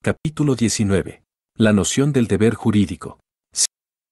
Capítulo 19. La noción del deber jurídico.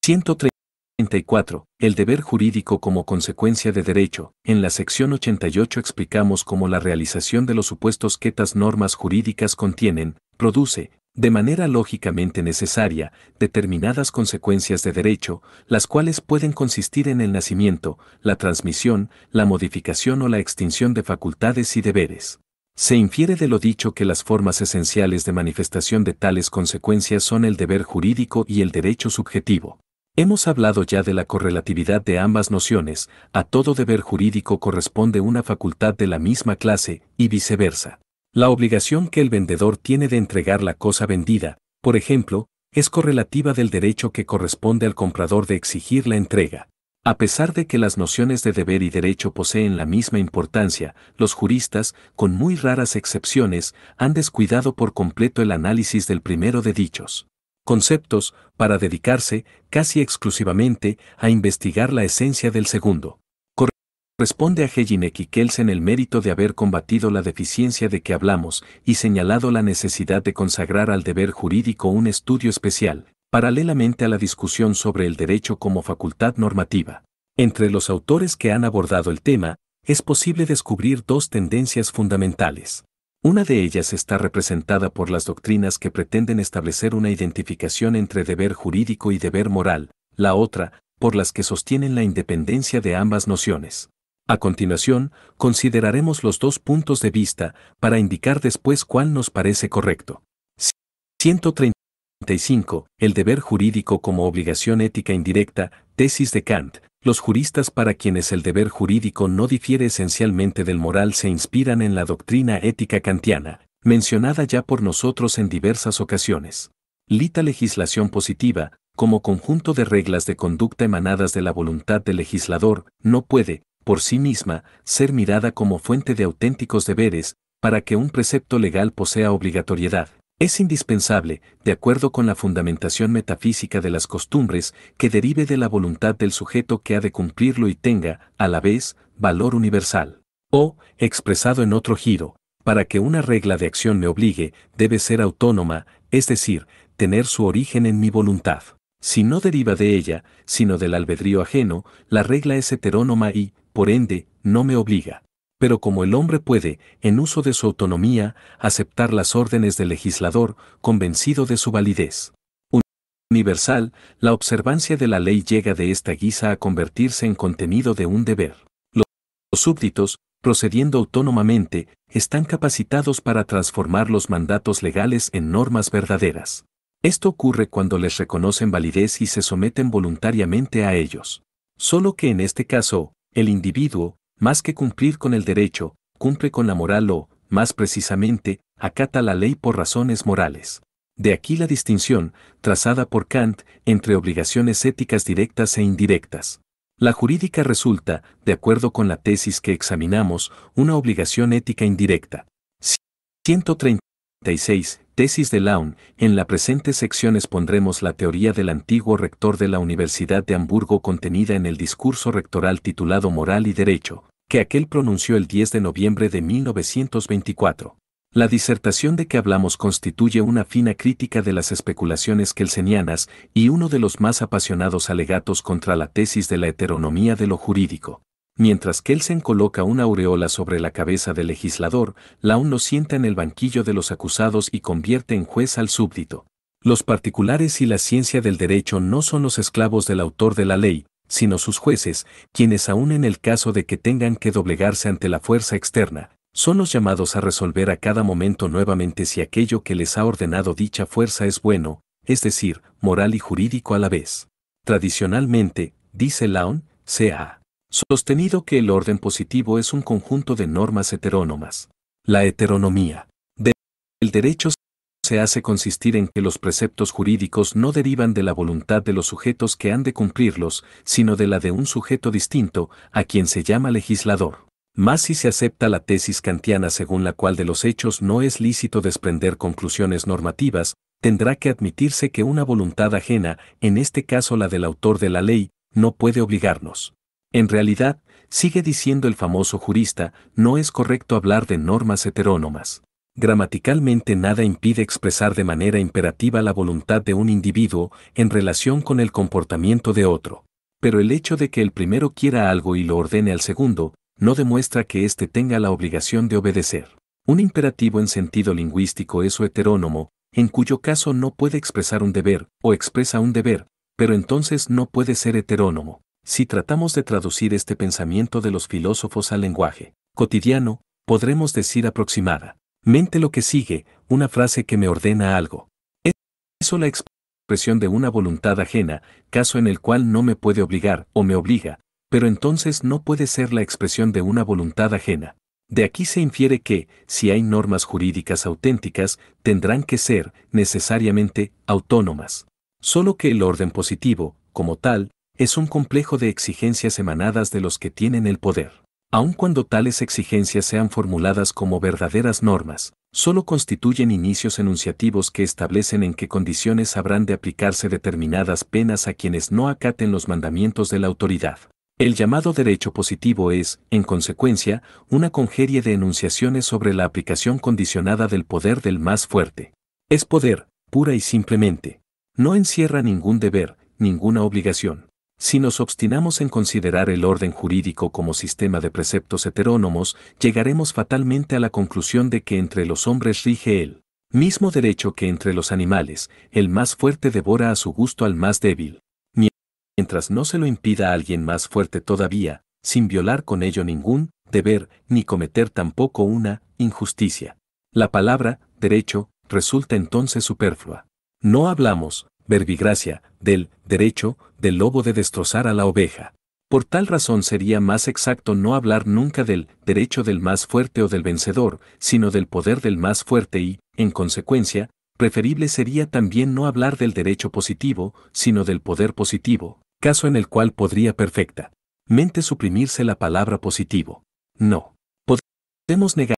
134. El deber jurídico como consecuencia de derecho. En la sección 88 explicamos cómo la realización de los supuestos que estas normas jurídicas contienen, produce, de manera lógicamente necesaria, determinadas consecuencias de derecho, las cuales pueden consistir en el nacimiento, la transmisión, la modificación o la extinción de facultades y deberes. Se infiere de lo dicho que las formas esenciales de manifestación de tales consecuencias son el deber jurídico y el derecho subjetivo. Hemos hablado ya de la correlatividad de ambas nociones, a todo deber jurídico corresponde una facultad de la misma clase, y viceversa. La obligación que el vendedor tiene de entregar la cosa vendida, por ejemplo, es correlativa del derecho que corresponde al comprador de exigir la entrega. A pesar de que las nociones de deber y derecho poseen la misma importancia, los juristas, con muy raras excepciones, han descuidado por completo el análisis del primero de dichos conceptos para dedicarse casi exclusivamente a investigar la esencia del segundo. Responde a Heginek y Kelsen el mérito de haber combatido la deficiencia de que hablamos y señalado la necesidad de consagrar al deber jurídico un estudio especial, paralelamente a la discusión sobre el derecho como facultad normativa. Entre los autores que han abordado el tema, es posible descubrir dos tendencias fundamentales. Una de ellas está representada por las doctrinas que pretenden establecer una identificación entre deber jurídico y deber moral, la otra, por las que sostienen la independencia de ambas nociones. A continuación, consideraremos los dos puntos de vista para indicar después cuál nos parece correcto. El deber jurídico como obligación ética indirecta, tesis de Kant. Los juristas para quienes el deber jurídico no difiere esencialmente del moral se inspiran en la doctrina ética kantiana, mencionada ya por nosotros en diversas ocasiones. Lita legislación positiva, como conjunto de reglas de conducta emanadas de la voluntad del legislador, no puede, por sí misma, ser mirada como fuente de auténticos deberes, para que un precepto legal posea obligatoriedad. Es indispensable, de acuerdo con la fundamentación metafísica de las costumbres, que derive de la voluntad del sujeto que ha de cumplirlo y tenga, a la vez, valor universal. O, expresado en otro giro, para que una regla de acción me obligue, debe ser autónoma, es decir, tener su origen en mi voluntad. Si no deriva de ella, sino del albedrío ajeno, la regla es heterónoma y, por ende, no me obliga pero como el hombre puede, en uso de su autonomía, aceptar las órdenes del legislador, convencido de su validez universal, la observancia de la ley llega de esta guisa a convertirse en contenido de un deber. Los súbditos, procediendo autónomamente, están capacitados para transformar los mandatos legales en normas verdaderas. Esto ocurre cuando les reconocen validez y se someten voluntariamente a ellos. Solo que en este caso, el individuo, más que cumplir con el derecho, cumple con la moral o, más precisamente, acata la ley por razones morales. De aquí la distinción, trazada por Kant, entre obligaciones éticas directas e indirectas. La jurídica resulta, de acuerdo con la tesis que examinamos, una obligación ética indirecta. 130 tesis de Laun, en la presente sección expondremos la teoría del antiguo rector de la Universidad de Hamburgo contenida en el discurso rectoral titulado Moral y Derecho, que aquel pronunció el 10 de noviembre de 1924. La disertación de que hablamos constituye una fina crítica de las especulaciones kelsenianas y uno de los más apasionados alegatos contra la tesis de la heteronomía de lo jurídico, Mientras Kelsen coloca una aureola sobre la cabeza del legislador, Laun lo sienta en el banquillo de los acusados y convierte en juez al súbdito. Los particulares y la ciencia del derecho no son los esclavos del autor de la ley, sino sus jueces, quienes aún en el caso de que tengan que doblegarse ante la fuerza externa, son los llamados a resolver a cada momento nuevamente si aquello que les ha ordenado dicha fuerza es bueno, es decir, moral y jurídico a la vez. Tradicionalmente, dice Laon, sea. Sostenido que el orden positivo es un conjunto de normas heterónomas. La heteronomía del derecho se hace consistir en que los preceptos jurídicos no derivan de la voluntad de los sujetos que han de cumplirlos, sino de la de un sujeto distinto, a quien se llama legislador. Más si se acepta la tesis kantiana según la cual de los hechos no es lícito desprender conclusiones normativas, tendrá que admitirse que una voluntad ajena, en este caso la del autor de la ley, no puede obligarnos en realidad, sigue diciendo el famoso jurista, no es correcto hablar de normas heterónomas. Gramaticalmente nada impide expresar de manera imperativa la voluntad de un individuo en relación con el comportamiento de otro. Pero el hecho de que el primero quiera algo y lo ordene al segundo, no demuestra que éste tenga la obligación de obedecer. Un imperativo en sentido lingüístico es o heterónomo, en cuyo caso no puede expresar un deber, o expresa un deber, pero entonces no puede ser heterónomo. Si tratamos de traducir este pensamiento de los filósofos al lenguaje cotidiano, podremos decir aproximada. Mente lo que sigue, una frase que me ordena algo. Eso la expresión de una voluntad ajena, caso en el cual no me puede obligar o me obliga, pero entonces no puede ser la expresión de una voluntad ajena. De aquí se infiere que, si hay normas jurídicas auténticas, tendrán que ser, necesariamente, autónomas. Solo que el orden positivo, como tal, es un complejo de exigencias emanadas de los que tienen el poder. Aun cuando tales exigencias sean formuladas como verdaderas normas, solo constituyen inicios enunciativos que establecen en qué condiciones habrán de aplicarse determinadas penas a quienes no acaten los mandamientos de la autoridad. El llamado derecho positivo es, en consecuencia, una congerie de enunciaciones sobre la aplicación condicionada del poder del más fuerte. Es poder, pura y simplemente. No encierra ningún deber, ninguna obligación. Si nos obstinamos en considerar el orden jurídico como sistema de preceptos heterónomos, llegaremos fatalmente a la conclusión de que entre los hombres rige el mismo derecho que entre los animales, el más fuerte devora a su gusto al más débil. Mientras no se lo impida a alguien más fuerte todavía, sin violar con ello ningún deber, ni cometer tampoco una injusticia. La palabra derecho resulta entonces superflua. No hablamos, verbigracia, del derecho del lobo de destrozar a la oveja. Por tal razón sería más exacto no hablar nunca del derecho del más fuerte o del vencedor, sino del poder del más fuerte y, en consecuencia, preferible sería también no hablar del derecho positivo, sino del poder positivo, caso en el cual podría perfecta mente suprimirse la palabra positivo. No. Podemos negar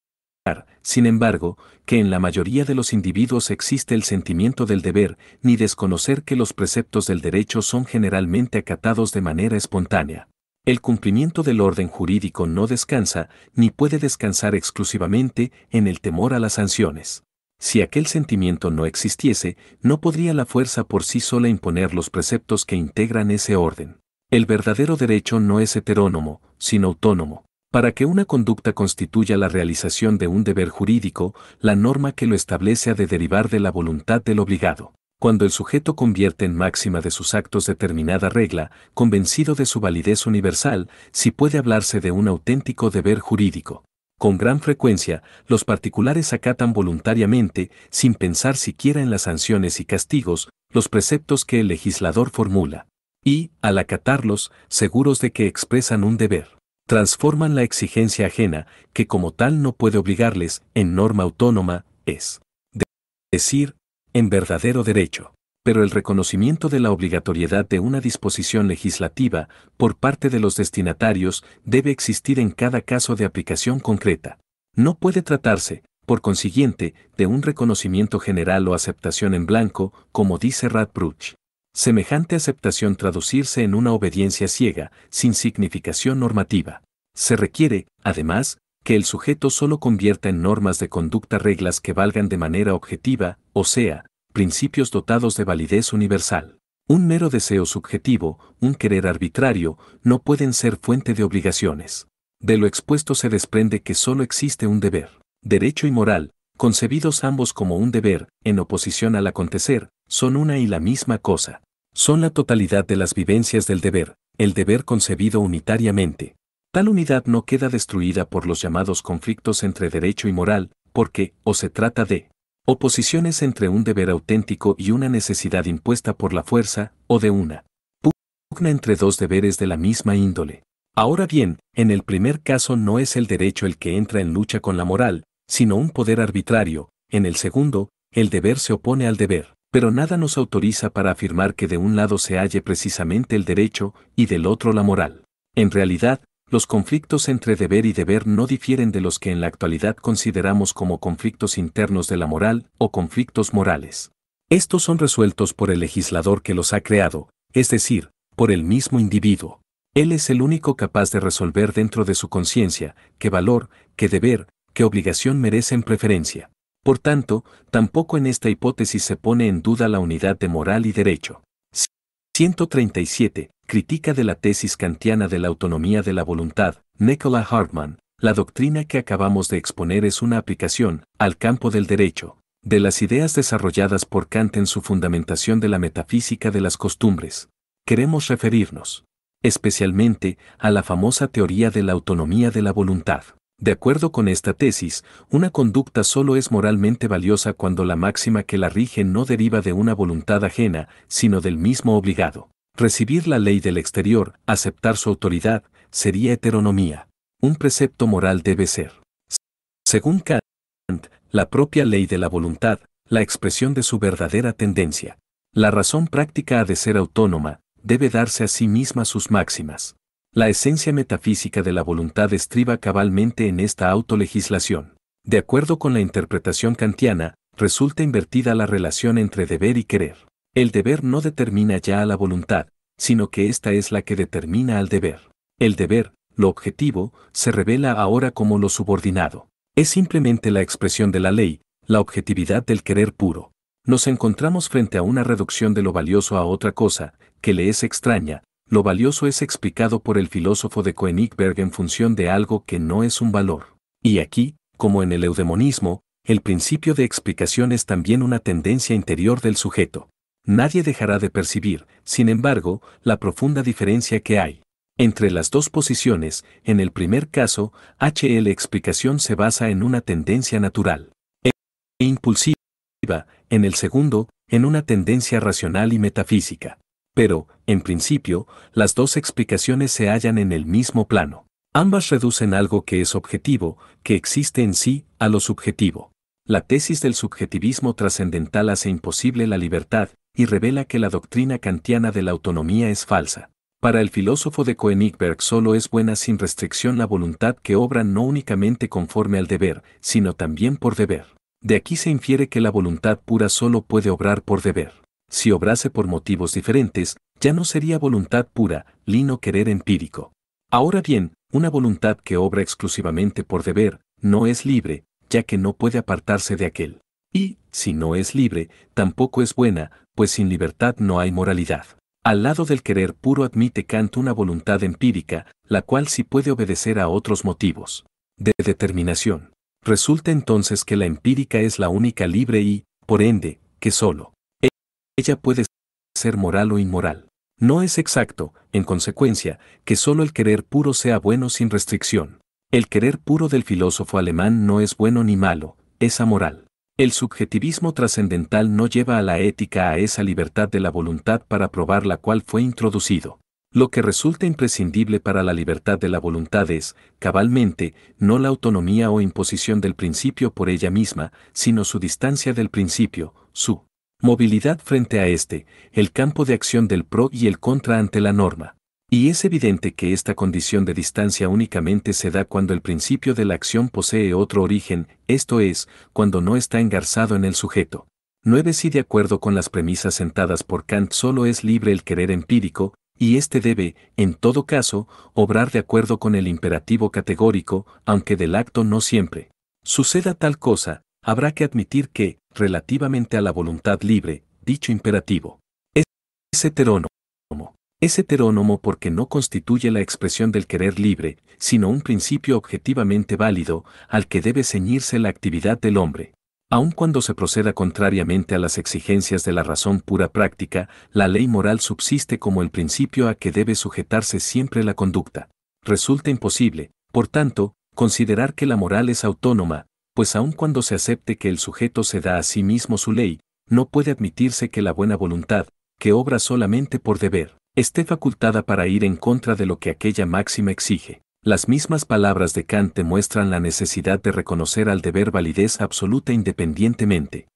sin embargo, que en la mayoría de los individuos existe el sentimiento del deber, ni desconocer que los preceptos del derecho son generalmente acatados de manera espontánea. El cumplimiento del orden jurídico no descansa, ni puede descansar exclusivamente, en el temor a las sanciones. Si aquel sentimiento no existiese, no podría la fuerza por sí sola imponer los preceptos que integran ese orden. El verdadero derecho no es heterónomo, sino autónomo. Para que una conducta constituya la realización de un deber jurídico, la norma que lo establece ha de derivar de la voluntad del obligado. Cuando el sujeto convierte en máxima de sus actos determinada regla, convencido de su validez universal, si puede hablarse de un auténtico deber jurídico. Con gran frecuencia, los particulares acatan voluntariamente, sin pensar siquiera en las sanciones y castigos, los preceptos que el legislador formula. Y, al acatarlos, seguros de que expresan un deber transforman la exigencia ajena, que como tal no puede obligarles, en norma autónoma, es decir, en verdadero derecho. Pero el reconocimiento de la obligatoriedad de una disposición legislativa por parte de los destinatarios debe existir en cada caso de aplicación concreta. No puede tratarse, por consiguiente, de un reconocimiento general o aceptación en blanco, como dice Radbruch. Semejante aceptación traducirse en una obediencia ciega, sin significación normativa. Se requiere, además, que el sujeto solo convierta en normas de conducta reglas que valgan de manera objetiva, o sea, principios dotados de validez universal. Un mero deseo subjetivo, un querer arbitrario, no pueden ser fuente de obligaciones. De lo expuesto se desprende que solo existe un deber, derecho y moral, concebidos ambos como un deber, en oposición al acontecer, son una y la misma cosa son la totalidad de las vivencias del deber, el deber concebido unitariamente. Tal unidad no queda destruida por los llamados conflictos entre derecho y moral, porque, o se trata de, oposiciones entre un deber auténtico y una necesidad impuesta por la fuerza, o de una pugna entre dos deberes de la misma índole. Ahora bien, en el primer caso no es el derecho el que entra en lucha con la moral, sino un poder arbitrario, en el segundo, el deber se opone al deber pero nada nos autoriza para afirmar que de un lado se halle precisamente el derecho y del otro la moral. En realidad, los conflictos entre deber y deber no difieren de los que en la actualidad consideramos como conflictos internos de la moral o conflictos morales. Estos son resueltos por el legislador que los ha creado, es decir, por el mismo individuo. Él es el único capaz de resolver dentro de su conciencia qué valor, qué deber, qué obligación merecen preferencia. Por tanto, tampoco en esta hipótesis se pone en duda la unidad de moral y derecho. 137. Crítica de la tesis kantiana de la autonomía de la voluntad, Nicola Hartmann. La doctrina que acabamos de exponer es una aplicación, al campo del derecho, de las ideas desarrolladas por Kant en su fundamentación de la metafísica de las costumbres. Queremos referirnos, especialmente, a la famosa teoría de la autonomía de la voluntad. De acuerdo con esta tesis, una conducta solo es moralmente valiosa cuando la máxima que la rige no deriva de una voluntad ajena, sino del mismo obligado. Recibir la ley del exterior, aceptar su autoridad, sería heteronomía. Un precepto moral debe ser. Según Kant, la propia ley de la voluntad, la expresión de su verdadera tendencia. La razón práctica ha de ser autónoma, debe darse a sí misma sus máximas. La esencia metafísica de la voluntad estriba cabalmente en esta autolegislación. De acuerdo con la interpretación kantiana, resulta invertida la relación entre deber y querer. El deber no determina ya a la voluntad, sino que ésta es la que determina al deber. El deber, lo objetivo, se revela ahora como lo subordinado. Es simplemente la expresión de la ley, la objetividad del querer puro. Nos encontramos frente a una reducción de lo valioso a otra cosa, que le es extraña, lo valioso es explicado por el filósofo de Koenigberg en función de algo que no es un valor. Y aquí, como en el eudemonismo, el principio de explicación es también una tendencia interior del sujeto. Nadie dejará de percibir, sin embargo, la profunda diferencia que hay. Entre las dos posiciones, en el primer caso, HL explicación se basa en una tendencia natural e impulsiva, en el segundo, en una tendencia racional y metafísica pero, en principio, las dos explicaciones se hallan en el mismo plano. Ambas reducen algo que es objetivo, que existe en sí, a lo subjetivo. La tesis del subjetivismo trascendental hace imposible la libertad y revela que la doctrina kantiana de la autonomía es falsa. Para el filósofo de Koenigberg solo es buena sin restricción la voluntad que obra no únicamente conforme al deber, sino también por deber. De aquí se infiere que la voluntad pura solo puede obrar por deber si obrase por motivos diferentes, ya no sería voluntad pura, lino querer empírico. Ahora bien, una voluntad que obra exclusivamente por deber, no es libre, ya que no puede apartarse de aquel. Y, si no es libre, tampoco es buena, pues sin libertad no hay moralidad. Al lado del querer puro admite Kant una voluntad empírica, la cual sí puede obedecer a otros motivos. De determinación. Resulta entonces que la empírica es la única libre y, por ende, que solo ella puede ser moral o inmoral. No es exacto, en consecuencia, que solo el querer puro sea bueno sin restricción. El querer puro del filósofo alemán no es bueno ni malo, es amoral. El subjetivismo trascendental no lleva a la ética a esa libertad de la voluntad para probar la cual fue introducido. Lo que resulta imprescindible para la libertad de la voluntad es, cabalmente, no la autonomía o imposición del principio por ella misma, sino su distancia del principio, su Movilidad frente a este, el campo de acción del pro y el contra ante la norma. Y es evidente que esta condición de distancia únicamente se da cuando el principio de la acción posee otro origen, esto es, cuando no está engarzado en el sujeto. 9. Si de acuerdo con las premisas sentadas por Kant solo es libre el querer empírico, y éste debe, en todo caso, obrar de acuerdo con el imperativo categórico, aunque del acto no siempre. Suceda tal cosa, habrá que admitir que, relativamente a la voluntad libre, dicho imperativo. Es heterónomo. Es heterónomo porque no constituye la expresión del querer libre, sino un principio objetivamente válido al que debe ceñirse la actividad del hombre. Aun cuando se proceda contrariamente a las exigencias de la razón pura práctica, la ley moral subsiste como el principio a que debe sujetarse siempre la conducta. Resulta imposible, por tanto, considerar que la moral es autónoma, pues aun cuando se acepte que el sujeto se da a sí mismo su ley, no puede admitirse que la buena voluntad, que obra solamente por deber, esté facultada para ir en contra de lo que aquella máxima exige. Las mismas palabras de Kant muestran la necesidad de reconocer al deber validez absoluta independientemente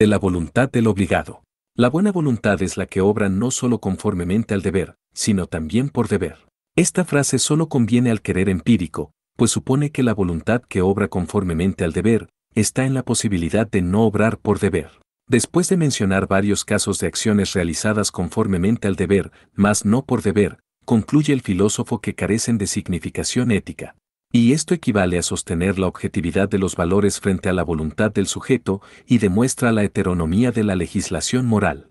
de la voluntad del obligado. La buena voluntad es la que obra no solo conformemente al deber, sino también por deber. Esta frase solo conviene al querer empírico, pues supone que la voluntad que obra conformemente al deber, está en la posibilidad de no obrar por deber. Después de mencionar varios casos de acciones realizadas conformemente al deber, mas no por deber, concluye el filósofo que carecen de significación ética. Y esto equivale a sostener la objetividad de los valores frente a la voluntad del sujeto y demuestra la heteronomía de la legislación moral.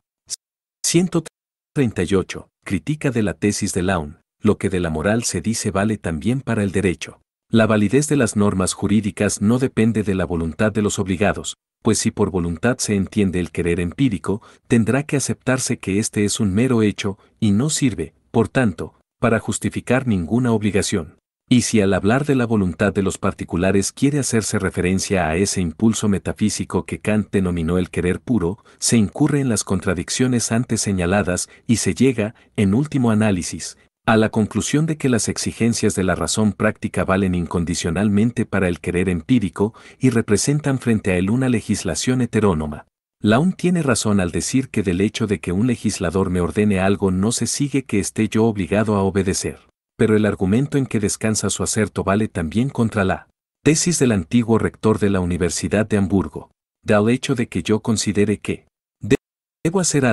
138. Crítica de la tesis de Laun. Lo que de la moral se dice vale también para el derecho. La validez de las normas jurídicas no depende de la voluntad de los obligados, pues si por voluntad se entiende el querer empírico, tendrá que aceptarse que este es un mero hecho y no sirve, por tanto, para justificar ninguna obligación. Y si al hablar de la voluntad de los particulares quiere hacerse referencia a ese impulso metafísico que Kant denominó el querer puro, se incurre en las contradicciones antes señaladas y se llega, en último análisis, a la conclusión de que las exigencias de la razón práctica valen incondicionalmente para el querer empírico y representan frente a él una legislación heterónoma. Laun tiene razón al decir que del hecho de que un legislador me ordene algo no se sigue que esté yo obligado a obedecer. Pero el argumento en que descansa su acerto vale también contra la tesis del antiguo rector de la Universidad de Hamburgo, del hecho de que yo considere que debo hacer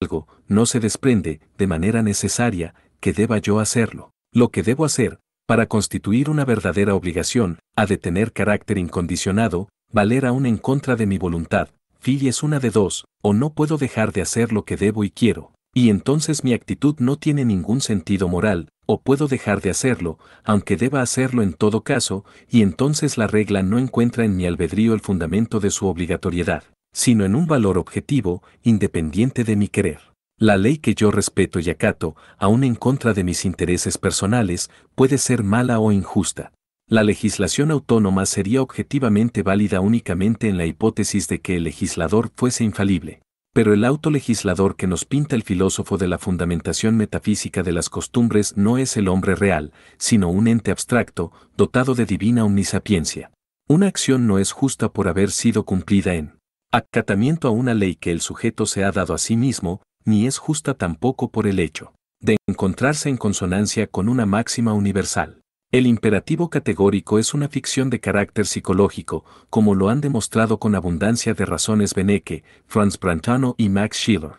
algo, no se desprende, de manera necesaria, que deba yo hacerlo. Lo que debo hacer, para constituir una verdadera obligación, ha de tener carácter incondicionado, valer aún en contra de mi voluntad, Fili es una de dos, o no puedo dejar de hacer lo que debo y quiero, y entonces mi actitud no tiene ningún sentido moral, o puedo dejar de hacerlo, aunque deba hacerlo en todo caso, y entonces la regla no encuentra en mi albedrío el fundamento de su obligatoriedad, sino en un valor objetivo, independiente de mi querer. La ley que yo respeto y acato, aun en contra de mis intereses personales, puede ser mala o injusta. La legislación autónoma sería objetivamente válida únicamente en la hipótesis de que el legislador fuese infalible. Pero el autolegislador que nos pinta el filósofo de la fundamentación metafísica de las costumbres no es el hombre real, sino un ente abstracto, dotado de divina omnisapiencia. Una acción no es justa por haber sido cumplida en acatamiento a una ley que el sujeto se ha dado a sí mismo, ni es justa tampoco por el hecho de encontrarse en consonancia con una máxima universal. El imperativo categórico es una ficción de carácter psicológico, como lo han demostrado con abundancia de razones Benecke, Franz Brantano y Max Schiller.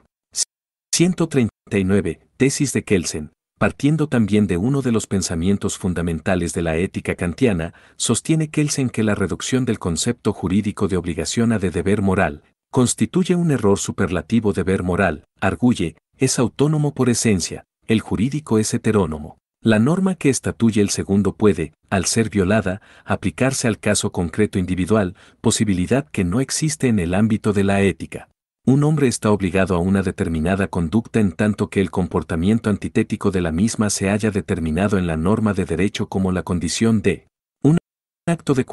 139. Tesis de Kelsen. Partiendo también de uno de los pensamientos fundamentales de la ética kantiana, sostiene Kelsen que la reducción del concepto jurídico de obligación a de deber moral constituye un error superlativo deber moral, arguye, es autónomo por esencia, el jurídico es heterónomo. La norma que estatuye el segundo puede, al ser violada, aplicarse al caso concreto individual, posibilidad que no existe en el ámbito de la ética. Un hombre está obligado a una determinada conducta en tanto que el comportamiento antitético de la misma se haya determinado en la norma de derecho como la condición de un acto de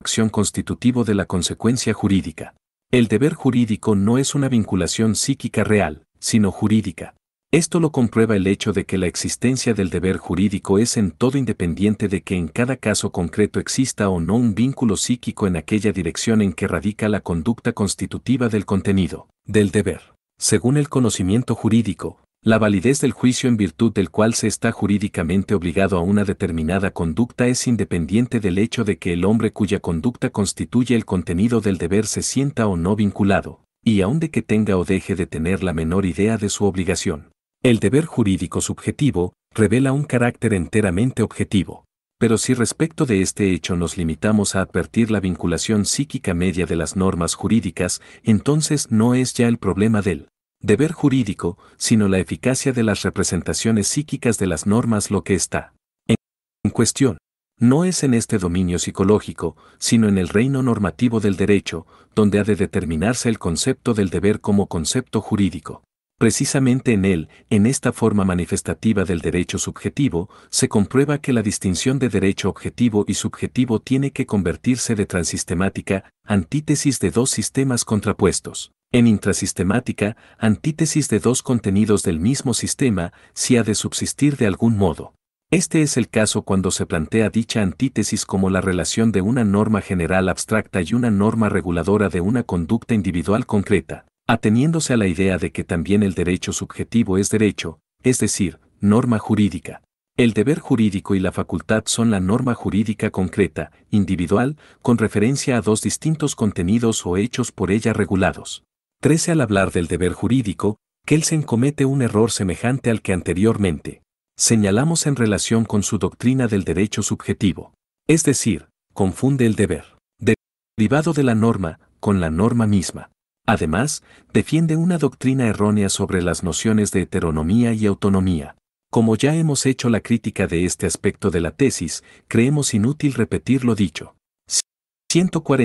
acción constitutivo de la consecuencia jurídica. El deber jurídico no es una vinculación psíquica real, sino jurídica. Esto lo comprueba el hecho de que la existencia del deber jurídico es en todo independiente de que en cada caso concreto exista o no un vínculo psíquico en aquella dirección en que radica la conducta constitutiva del contenido, del deber. Según el conocimiento jurídico, la validez del juicio en virtud del cual se está jurídicamente obligado a una determinada conducta es independiente del hecho de que el hombre cuya conducta constituye el contenido del deber se sienta o no vinculado, y aun de que tenga o deje de tener la menor idea de su obligación. El deber jurídico subjetivo revela un carácter enteramente objetivo. Pero si respecto de este hecho nos limitamos a advertir la vinculación psíquica media de las normas jurídicas, entonces no es ya el problema del deber jurídico, sino la eficacia de las representaciones psíquicas de las normas lo que está en cuestión. No es en este dominio psicológico, sino en el reino normativo del derecho, donde ha de determinarse el concepto del deber como concepto jurídico. Precisamente en él, en esta forma manifestativa del derecho subjetivo, se comprueba que la distinción de derecho objetivo y subjetivo tiene que convertirse de transistemática, antítesis de dos sistemas contrapuestos. En intrasistemática, antítesis de dos contenidos del mismo sistema, si ha de subsistir de algún modo. Este es el caso cuando se plantea dicha antítesis como la relación de una norma general abstracta y una norma reguladora de una conducta individual concreta, ateniéndose a la idea de que también el derecho subjetivo es derecho, es decir, norma jurídica. El deber jurídico y la facultad son la norma jurídica concreta, individual, con referencia a dos distintos contenidos o hechos por ella regulados. 13 Al hablar del deber jurídico, Kelsen comete un error semejante al que anteriormente señalamos en relación con su doctrina del derecho subjetivo. Es decir, confunde el deber privado de la norma con la norma misma. Además, defiende una doctrina errónea sobre las nociones de heteronomía y autonomía. Como ya hemos hecho la crítica de este aspecto de la tesis, creemos inútil repetir lo dicho. 140.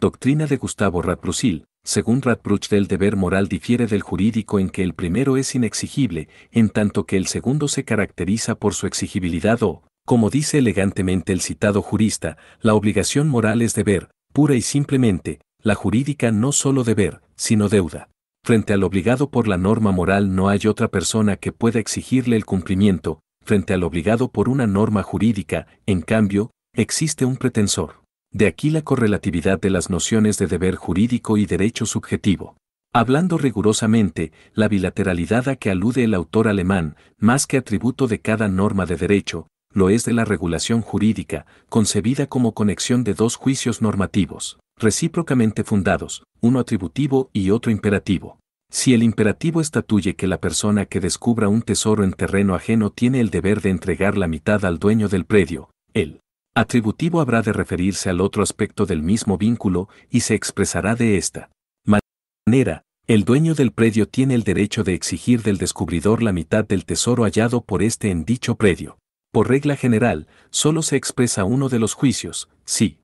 Doctrina de Gustavo Ratrusil, según Radbruch, el deber moral difiere del jurídico en que el primero es inexigible, en tanto que el segundo se caracteriza por su exigibilidad o, como dice elegantemente el citado jurista, la obligación moral es deber, pura y simplemente, la jurídica no solo deber, sino deuda. Frente al obligado por la norma moral no hay otra persona que pueda exigirle el cumplimiento, frente al obligado por una norma jurídica, en cambio, existe un pretensor. De aquí la correlatividad de las nociones de deber jurídico y derecho subjetivo. Hablando rigurosamente, la bilateralidad a que alude el autor alemán, más que atributo de cada norma de derecho, lo es de la regulación jurídica, concebida como conexión de dos juicios normativos, recíprocamente fundados, uno atributivo y otro imperativo. Si el imperativo estatuye que la persona que descubra un tesoro en terreno ajeno tiene el deber de entregar la mitad al dueño del predio, él, atributivo habrá de referirse al otro aspecto del mismo vínculo y se expresará de esta manera. El dueño del predio tiene el derecho de exigir del descubridor la mitad del tesoro hallado por éste en dicho predio. Por regla general, solo se expresa uno de los juicios, sí.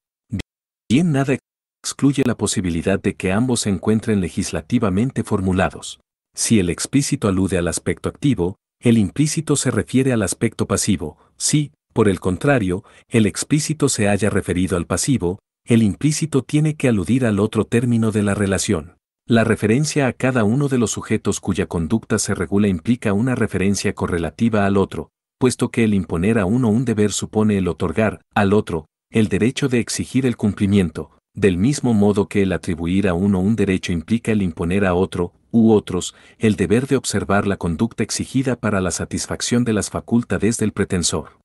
Bien nada excluye la posibilidad de que ambos se encuentren legislativamente formulados. Si el explícito alude al aspecto activo, el implícito se refiere al aspecto pasivo, sí, por el contrario, el explícito se haya referido al pasivo, el implícito tiene que aludir al otro término de la relación. La referencia a cada uno de los sujetos cuya conducta se regula implica una referencia correlativa al otro, puesto que el imponer a uno un deber supone el otorgar, al otro, el derecho de exigir el cumplimiento, del mismo modo que el atribuir a uno un derecho implica el imponer a otro, u otros, el deber de observar la conducta exigida para la satisfacción de las facultades del pretensor.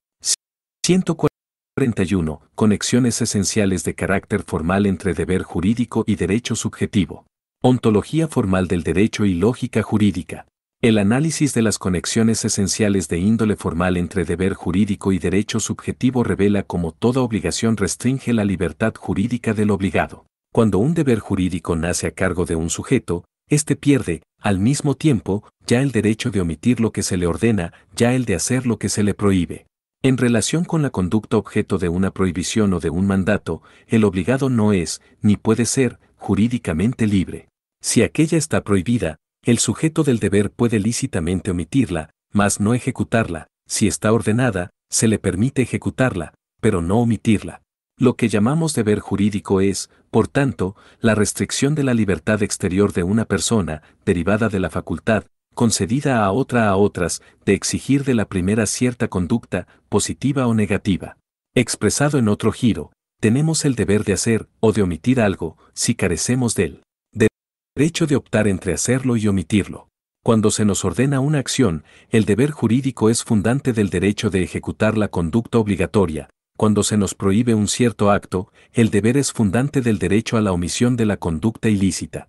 141. Conexiones esenciales de carácter formal entre deber jurídico y derecho subjetivo. Ontología formal del derecho y lógica jurídica. El análisis de las conexiones esenciales de índole formal entre deber jurídico y derecho subjetivo revela cómo toda obligación restringe la libertad jurídica del obligado. Cuando un deber jurídico nace a cargo de un sujeto, éste pierde, al mismo tiempo, ya el derecho de omitir lo que se le ordena, ya el de hacer lo que se le prohíbe. En relación con la conducta objeto de una prohibición o de un mandato, el obligado no es, ni puede ser, jurídicamente libre. Si aquella está prohibida, el sujeto del deber puede lícitamente omitirla, mas no ejecutarla, si está ordenada, se le permite ejecutarla, pero no omitirla. Lo que llamamos deber jurídico es, por tanto, la restricción de la libertad exterior de una persona, derivada de la facultad, concedida a otra a otras, de exigir de la primera cierta conducta, positiva o negativa. Expresado en otro giro, tenemos el deber de hacer o de omitir algo, si carecemos del derecho de optar entre hacerlo y omitirlo. Cuando se nos ordena una acción, el deber jurídico es fundante del derecho de ejecutar la conducta obligatoria. Cuando se nos prohíbe un cierto acto, el deber es fundante del derecho a la omisión de la conducta ilícita.